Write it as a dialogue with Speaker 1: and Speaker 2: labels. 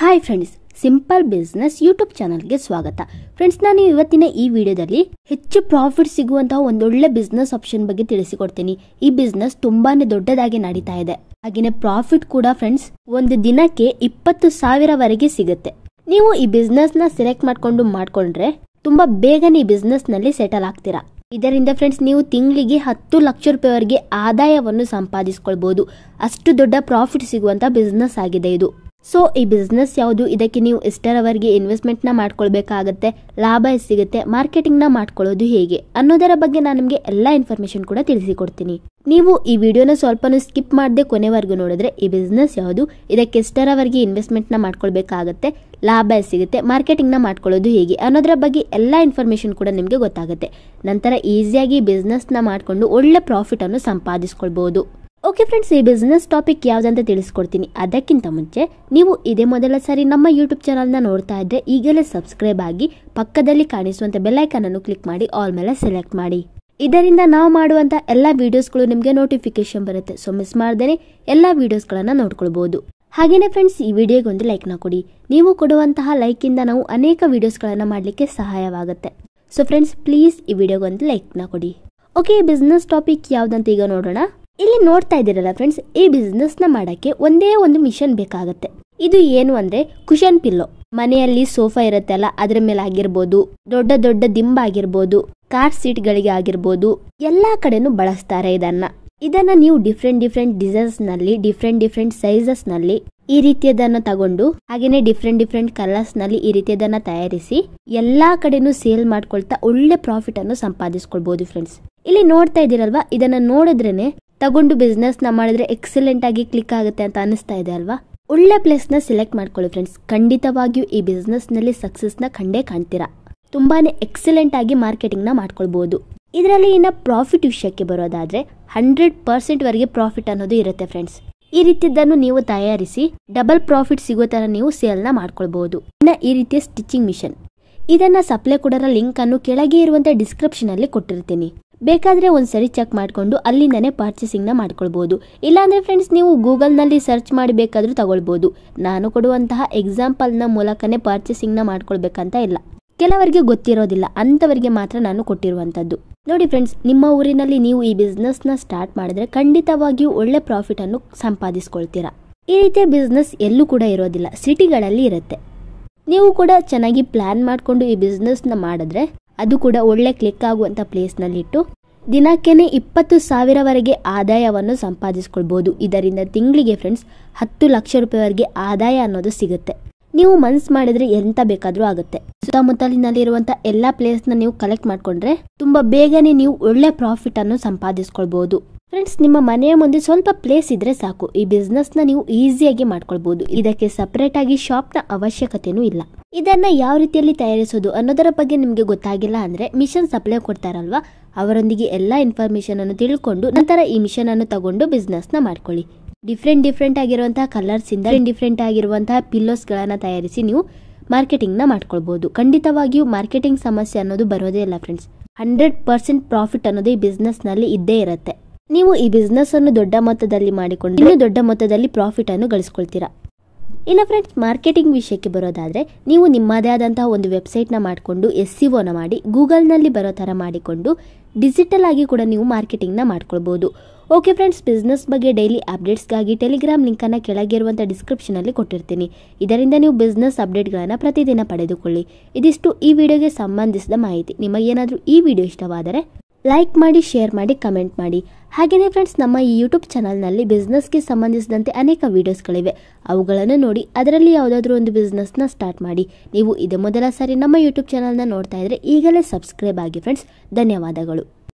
Speaker 1: hi friends simple business YouTube ಚಾನಲ್ಗೆ ಸ್ವಾಗತ friends ನಾನು ಇವತ್ತಿನ ಈ ವಿಡಿಯೋದಲ್ಲಿ ಹೆಚ್ಚು ಪ್ರಾಫಿಟ್ ಸಿಗುವಂತಹ ಒಂದೊಳ್ಳೆ ಬಿಸ್ನೆಸ್ ಆಪ್ಷನ್ ಬಗ್ಗೆ ತಿಳಿಸಿಕೊಡ್ತೀನಿ ಈ ಬಿಸ್ನೆಸ್ ತುಂಬಾನೇ ದೊಡ್ಡದಾಗಿ ನಡೀತಾ ಇದೆ ಹಾಗೆ ಪ್ರಾಫಿಟ್ ಕೂಡ ಫ್ರೆಂಡ್ಸ್ ಒಂದು ದಿನಕ್ಕೆ ಇಪ್ಪತ್ತು ಸಾವಿರವರೆಗೆ ಸಿಗುತ್ತೆ ನೀವು ಈ ಬಿಸ್ನೆಸ್ ನ ಸೆಲೆಕ್ಟ್ ಮಾಡ್ಕೊಂಡು ಮಾಡ್ಕೊಂಡ್ರೆ ತುಂಬಾ ಬೇಗನೆ ಈ ಬಿಸ್ನೆಸ್ ನಲ್ಲಿ ಸೆಟಲ್ ಆಗ್ತೀರಾ ಇದರಿಂದ ಫ್ರೆಂಡ್ಸ್ ನೀವು ತಿಂಗಳಿಗೆ ಹತ್ತು ಲಕ್ಷ ರೂಪಾಯಿವರೆಗೆ ಆದಾಯವನ್ನು ಸಂಪಾದಿಸಿಕೊಳ್ಬಹುದು ಅಷ್ಟು ದೊಡ್ಡ ಪ್ರಾಫಿಟ್ ಸಿಗುವಂತಹ ಬಿಸ್ನೆಸ್ ಆಗಿದೆ ಇದು ಸೊ ಈ ಬಿಸ್ನೆಸ್ ಯಾವುದು ಇದಕ್ಕೆ ನೀವು ಇನ್ವೆಸ್ಟ್ಮೆಂಟ್ ನ ಮಾಡ್ಕೊಳ್ಬೇಕಾಗತ್ತೆ ಲಾಭ ಎಷ್ಟು ಸಿಗುತ್ತೆ ನ ಮಾಡ್ಕೊಳ್ಳೋದು ಹೇಗೆ ಅನ್ನೋದರ ಬಗ್ಗೆ ನಾನು ನಿಮಗೆ ಎಲ್ಲ ಇನ್ಫಾರ್ಮೇಷನ್ ಕೂಡ ತಿಳಿಸಿಕೊಡ್ತೀನಿ ನೀವು ಈ ವಿಡಿಯೋನ ಸ್ವಲ್ಪನೂ ಸ್ಕಿಪ್ ಮಾಡದೆ ಕೊನೆವರೆಗೂ ನೋಡಿದ್ರೆ ಈ ಬಿಸ್ನೆಸ್ ಯಾವುದು ಇದಕ್ಕೆ ಇನ್ವೆಸ್ಟ್ಮೆಂಟ್ ನ ಮಾಡ್ಕೊಳ್ಬೇಕಾಗತ್ತೆ ಲಾಭ ಎಷ್ಟು ಸಿಗುತ್ತೆ ನ ಮಾಡ್ಕೊಳ್ಳೋದು ಹೇಗೆ ಅನ್ನೋದರ ಬಗ್ಗೆ ಎಲ್ಲ ಇನ್ಫಾರ್ಮೇಷನ್ ಕೂಡ ನಿಮಗೆ ಗೊತ್ತಾಗುತ್ತೆ ನಂತರ ಈಸಿಯಾಗಿ ನ ಮಾಡಿಕೊಂಡು ಒಳ್ಳೆ ಪ್ರಾಫಿಟ್ ಅನ್ನು ಸಂಪಾದಿಸ್ಕೊಳ್ಬೋದು ಓಕೆ ಫ್ರೆಂಡ್ಸ್ ಈ ಬಿಸ್ನೆಸ್ ಟಾಪಿಕ್ ಯಾವುದಂತ ತಿಳಿಸ್ಕೊಡ್ತೀನಿ ಅದಕ್ಕಿಂತ ಮುಂಚೆ ನೀವು ಇದೇ ಮೊದಲ ಸಾರಿ ನಮ್ಮ ಯೂಟ್ಯೂಬ್ ಚಾನಲ್ನ ನೋಡ್ತಾ ಇದ್ದರೆ ಈಗಲೇ ಸಬ್ಸ್ಕ್ರೈಬ್ ಆಗಿ ಪಕ್ಕದಲ್ಲಿ ಕಾಣಿಸುವಂಥ ಅನ್ನು ಕ್ಲಿಕ್ ಮಾಡಿ ಆಲ್ ಮೇಲೆ ಸೆಲೆಕ್ಟ್ ಮಾಡಿ ಇದರಿಂದ ನಾವು ಮಾಡುವಂಥ ಎಲ್ಲ ವೀಡಿಯೋಸ್ಗಳು ನಿಮಗೆ ನೋಟಿಫಿಕೇಶನ್ ಬರುತ್ತೆ ಸೊ ಮಿಸ್ ಮಾಡ್ದೇ ಎಲ್ಲ ವೀಡಿಯೋಸ್ಗಳನ್ನು ನೋಡ್ಕೊಳ್ಬೋದು ಹಾಗೆಯೇ ಫ್ರೆಂಡ್ಸ್ ಈ ವಿಡಿಯೋಗೆ ಒಂದು ಲೈಕ್ನ ಕೊಡಿ ನೀವು ಕೊಡುವಂತಹ ಲೈಕಿಂದ ನಾವು ಅನೇಕ ವೀಡಿಯೋಸ್ಗಳನ್ನು ಮಾಡಲಿಕ್ಕೆ ಸಹಾಯವಾಗುತ್ತೆ ಸೊ ಫ್ರೆಂಡ್ಸ್ ಪ್ಲೀಸ್ ಈ ಒಂದು ಲೈಕ್ನ ಕೊಡಿ ಓಕೆ ಬಿಸ್ನೆಸ್ ಟಾಪಿಕ್ ಯಾವ್ದಂತ ಈಗ ನೋಡೋಣ ಇಲ್ಲಿ ನೋಡ್ತಾ ಇದ್ದೀರಲ್ಲ ಫ್ರೆಂಡ್ಸ್ ಈ ನ ಮಾಡೋಕ್ಕೆ ಒಂದೇ ಒಂದು ಮಿಷನ್ ಬೇಕಾಗುತ್ತೆ ಇದು ಏನು ಅಂದ್ರೆ ಕುಶನ್ ಪಿಲ್ಲೋ ಮನೆಯಲ್ಲಿ ಸೋಫಾ ಇರುತ್ತೆ ಅಲ್ಲ ಅದ್ರ ಮೇಲೆ ಆಗಿರ್ಬೋದು ದೊಡ್ಡ ದೊಡ್ಡ ದಿಂಬ ಆಗಿರ್ಬೋದು ಕಾರ್ ಸೀಟ್ ಗಳಿಗೆ ಆಗಿರ್ಬೋದು ಎಲ್ಲಾ ಕಡೆನೂ ಬಳಸ್ತಾರೆ ಇದನ್ನ ಇದನ್ನ ನೀವು ಡಿಫ್ರೆಂಟ್ ಡಿಫ್ರೆಂಟ್ ಡಿಸೈನ್ಸ್ ನಲ್ಲಿ ಡಿಫ್ರೆಂಟ್ ಡಿಫ್ರೆಂಟ್ ಸೈಜಸ್ ನಲ್ಲಿ ಈ ರೀತಿಯದನ್ನ ತಗೊಂಡು ಹಾಗೇನೆ ಡಿಫ್ರೆಂಟ್ ಡಿಫ್ರೆಂಟ್ ಕಲರ್ಸ್ ನಲ್ಲಿ ಈ ರೀತಿಯದನ್ನ ತಯಾರಿಸಿ ಎಲ್ಲಾ ಕಡೆನೂ ಸೇಲ್ ಮಾಡ್ಕೊಳ್ತಾ ಒಳ್ಳೆ ಪ್ರಾಫಿಟ್ ಅನ್ನು ಸಂಪಾದಿಸ್ಕೊಳ್ಬಹುದು ಫ್ರೆಂಡ್ಸ್ ಇಲ್ಲಿ ನೋಡ್ತಾ ಇದ್ದೀರಲ್ವಾ ಇದನ್ನ ನೋಡಿದ್ರೇನೆ ತಗೊಂಡು ನ ಮಾಡಿದ್ರೆ ಆಗಿ ಕ್ಲಿಕ್ ಆಗುತ್ತೆ ಅಂತ ಅನಿಸ್ತಾ ಇದೆ ಅಲ್ವಾ ಒಳ್ಳೆ ಪ್ಲೇಸ್ ನ ಸೆಲೆಕ್ಟ್ ಮಾಡ್ಕೊಳ್ಳಿ ಫ್ರೆಂಡ್ಸ್ ಖಂಡಿತವಾಗಿಯೂ ಈ ನಲ್ಲಿ ಸಕ್ಸೆಸ್ ನ ಕಂಡೇ ಕಾಣ್ತೀರಾ ತುಂಬಾನೇ ಆಗಿ ಮಾರ್ಕೆಟಿಂಗ್ ನ ಮಾಡ್ಕೊಳ್ಬಹುದು ಇದರಲ್ಲಿ ಇನ್ನು ಪ್ರಾಫಿಟ್ ವಿಷಯಕ್ಕೆ ಬರೋದಾದ್ರೆ ಹಂಡ್ರೆಡ್ ಪರ್ಸೆಂಟ್ ವರೆಗೆ ಪ್ರಾಫಿಟ್ ಅನ್ನೋದು ಇರುತ್ತೆ ಫ್ರೆಂಡ್ಸ್ ಈ ರೀತಿಯದನ್ನು ನೀವು ತಯಾರಿಸಿ ಡಬಲ್ ಪ್ರಾಫಿಟ್ ಸಿಗೋ ತರ ನೀವು ಸೇಲ್ ನ ಮಾಡ್ಕೊಳ್ಬಹುದು ಇನ್ನ ಈ ರೀತಿಯ ಸ್ಟಿಚಿಂಗ್ ಮಿಷನ್ ಇದನ್ನ ಸಪ್ಲೈ ಕೊಡೋರ ಲಿಂಕ್ ಅನ್ನು ಕೆಳಗೆ ಡಿಸ್ಕ್ರಿಪ್ಷನ್ ಅಲ್ಲಿ ಕೊಟ್ಟಿರ್ತೀನಿ ಬೇಕಾದರೆ ಒಂದು ಸರಿ ಚೆಕ್ ಮಾಡಿಕೊಂಡು ಅಲ್ಲಿಂದನೇ ಪರ್ಚೇಸಿಂಗ್ನ ಮಾಡ್ಕೊಳ್ಬೋದು ಇಲ್ಲಾಂದರೆ ಫ್ರೆಂಡ್ಸ್ ನೀವು ಗೂಗಲ್ನಲ್ಲಿ ಸರ್ಚ್ ಮಾಡಿ ಬೇಕಾದರೂ ತಗೊಳ್ಬೋದು ನಾನು ಕೊಡುವಂತಹ ಎಕ್ಸಾಂಪಲ್ನ ಮೂಲಕನೇ ಪರ್ಚೇಸಿಂಗ್ನ ಮಾಡ್ಕೊಳ್ಬೇಕಂತ ಇಲ್ಲ ಕೆಲವರಿಗೆ ಗೊತ್ತಿರೋದಿಲ್ಲ ಅಂಥವರಿಗೆ ಮಾತ್ರ ನಾನು ಕೊಟ್ಟಿರುವಂಥದ್ದು ನೋಡಿ ಫ್ರೆಂಡ್ಸ್ ನಿಮ್ಮ ಊರಿನಲ್ಲಿ ನೀವು ಈ ಬಿಸ್ನೆಸ್ನ ಸ್ಟಾರ್ಟ್ ಮಾಡಿದ್ರೆ ಖಂಡಿತವಾಗಿಯೂ ಒಳ್ಳೆ ಪ್ರಾಫಿಟನ್ನು ಸಂಪಾದಿಸ್ಕೊಳ್ತೀರಾ ಈ ರೀತಿಯ ಬಿಸ್ನೆಸ್ ಎಲ್ಲೂ ಕೂಡ ಇರೋದಿಲ್ಲ ಸಿಟಿಗಳಲ್ಲಿ ಇರುತ್ತೆ ನೀವು ಕೂಡ ಚೆನ್ನಾಗಿ ಪ್ಲ್ಯಾನ್ ಮಾಡಿಕೊಂಡು ಈ ಬಿಸ್ನೆಸ್ನ ಮಾಡಿದ್ರೆ ಅದು ಕೂಡ ಒಳ್ಳೆ ಕ್ಲಿಕ್ ಆಗುವಂಥ ಪ್ಲೇಸ್ನಲ್ಲಿಟ್ಟು ದಿನಕ್ಕೇನೆ ಇಪ್ಪತ್ತು ಸಾವಿರವರೆಗೆ ಆದಾಯವನ್ನು ಸಂಪಾದಿಸಿಕೊಳ್ಬಹುದು ಇದರಿಂದ ತಿಂಗಳಿಗೆ ಫ್ರೆಂಡ್ಸ್ ಹತ್ತು ಲಕ್ಷ ರೂಪಾಯಿವರೆಗೆ ಆದಾಯ ಅನ್ನೋದು ಸಿಗುತ್ತೆ ನೀವು ಮನ್ಸ್ ಮಾಡಿದ್ರೆ ಎಂತ ಬೇಕಾದರೂ ಆಗುತ್ತೆ ಎಲ್ಲಾ ಪ್ಲೇಸ್ ನ ನೀವು ಕಲೆಕ್ಟ್ ಮಾಡಿಕೊಂಡ್ರೆ ತುಂಬಾ ಬೇಗನೆ ನೀವು ಒಳ್ಳೆ ಪ್ರಾಫಿಟ್ ಅನ್ನು ಸಂಪಾದಿಸಿಕೊಳ್ಬಹುದು ಫ್ರೆಂಡ್ಸ್ ನಿಮ್ಮ ಮನೆಯ ಮುಂದೆ ಸ್ವಲ್ಪ ಪ್ಲೇಸ್ ಇದ್ರೆ ಸಾಕು ಈ ನ ನೀವು ಈಸಿಯಾಗಿ ಮಾಡ್ಕೊಳ್ಬೋದು ಇದಕ್ಕೆ ಆಗಿ ಶಾಪ್ ನ ಅವಶ್ಯಕತೆನೂ ಇಲ್ಲ ಇದನ್ನ ಯಾವ ರೀತಿಯಲ್ಲಿ ತಯಾರಿಸೋದು ಅನ್ನೋದರ ಬಗ್ಗೆ ನಿಮಗೆ ಗೊತ್ತಾಗಿಲ್ಲ ಅಂದ್ರೆ ಮಿಷನ್ ಸಪ್ಲೈ ಕೊಡ್ತಾರಲ್ವಾ ಅವರೊಂದಿಗೆ ಎಲ್ಲಾ ಇನ್ಫಾರ್ಮೇಶನ್ ಅನ್ನು ತಿಳ್ಕೊಂಡು ನಂತರ ಈ ಮಿಷನ್ ಅನ್ನು ತಗೊಂಡು ಬಿಸ್ನೆಸ್ ನ ಮಾಡ್ಕೊಳ್ಳಿ ಡಿಫ್ರೆಂಟ್ ಡಿಫ್ರೆಂಟ್ ಆಗಿರುವಂತಹ ಕಲರ್ಸ್ ಇಂದ ಡಿಫ್ರೆಂಟ್ ಆಗಿರುವಂತಹ ಪಿಲ್ಲೋಸ್ ಗಳನ್ನ ತಯಾರಿಸಿ ನೀವು ಮಾರ್ಕೆಟಿಂಗ್ ನ ಮಾಡ್ಕೊಳ್ಬಹುದು ಖಂಡಿತವಾಗಿಯೂ ಮಾರ್ಕೆಟಿಂಗ್ ಸಮಸ್ಯೆ ಅನ್ನೋದು ಬರೋದೇ ಇಲ್ಲ ಫ್ರೆಂಡ್ಸ್ ಹಂಡ್ರೆಡ್ ಪರ್ಸೆಂಟ್ ಪ್ರಾಫಿಟ್ ಅನ್ನೋದು ಈ ಬಿಸ್ನೆಸ್ ನಲ್ಲಿ ಇದ್ದೇ ಇರುತ್ತೆ ನೀವು ಈ ಬಿಸ್ನೆಸ್ ಅನ್ನು ದೊಡ್ಡ ಮೊತ್ತದಲ್ಲಿ ಮಾಡಿಕೊಂಡು ಇನ್ನೂ ದೊಡ್ಡ ಮೊತ್ತದಲ್ಲಿ ಪ್ರಾಫಿಟ್ ಅನ್ನು ಗಳಿಸ್ಕೊಳ್ತೀರಾ ಇನ್ನು ಫ್ರೆಂಡ್ಸ್ ಮಾರ್ಕೆಟಿಂಗ್ ವಿಷಯಕ್ಕೆ ಬರೋದಾದರೆ ನೀವು ನಿಮ್ಮದೇ ಆದಂತಹ ಒಂದು ವೆಬ್ಸೈಟ್ನ ಮಾಡಿಕೊಂಡು ಎಸ್ ಸಿ ಓನ ಮಾಡಿ ಗೂಗಲ್ನಲ್ಲಿ ಬರೋ ಥರ ಮಾಡಿಕೊಂಡು ಡಿಜಿಟಲ್ ಆಗಿ ಕೂಡ ನೀವು ಮಾರ್ಕೆಟಿಂಗ್ನ ಮಾಡ್ಕೊಳ್ಬೋದು ಓಕೆ ಫ್ರೆಂಡ್ಸ್ ಬಿಸ್ನೆಸ್ ಬಗ್ಗೆ ಡೈಲಿ ಅಪ್ಡೇಟ್ಸ್ಗಾಗಿ ಟೆಲಿಗ್ರಾಮ್ ಲಿಂಕನ್ನು ಕೆಳಗಿರುವಂಥ ಡಿಸ್ಕ್ರಿಪ್ಷನಲ್ಲಿ ಕೊಟ್ಟಿರ್ತೀನಿ ಇದರಿಂದ ನೀವು ಬಿಸ್ನೆಸ್ ಅಪ್ಡೇಟ್ಗಳನ್ನು ಪ್ರತಿದಿನ ಪಡೆದುಕೊಳ್ಳಿ ಇದಿಷ್ಟು ಈ ವಿಡಿಯೋಗೆ ಸಂಬಂಧಿಸಿದ ಮಾಹಿತಿ ನಿಮಗೇನಾದರೂ ಈ ವಿಡಿಯೋ ಇಷ್ಟವಾದರೆ ಲೈಕ್ ಮಾಡಿ ಶೇರ್ ಮಾಡಿ ಕಮೆಂಟ್ ಮಾಡಿ ಹಾಗೆಯೇ ಫ್ರೆಂಡ್ಸ್ ನಮ್ಮ ಈ ಯೂಟ್ಯೂಬ್ ಚಾನಲ್ನಲ್ಲಿ ಬಿಸ್ನೆಸ್ಗೆ ಸಂಬಂಧಿಸಿದಂತೆ ಅನೇಕ ವೀಡಿಯೋಸ್ಗಳಿವೆ ಅವುಗಳನ್ನು ನೋಡಿ ಅದರಲ್ಲಿ ಯಾವುದಾದ್ರೂ ಒಂದು ಬಿಸ್ನೆಸ್ನ ಸ್ಟಾರ್ಟ್ ಮಾಡಿ ನೀವು ಇದೇ ಮೊದಲ ಸಾರಿ ನಮ್ಮ ಯೂಟ್ಯೂಬ್ ಚಾನಲ್ನ ನೋಡ್ತಾ ಇದ್ದರೆ ಈಗಲೇ ಸಬ್ಸ್ಕ್ರೈಬ್ ಆಗಿ ಫ್ರೆಂಡ್ಸ್ ಧನ್ಯವಾದಗಳು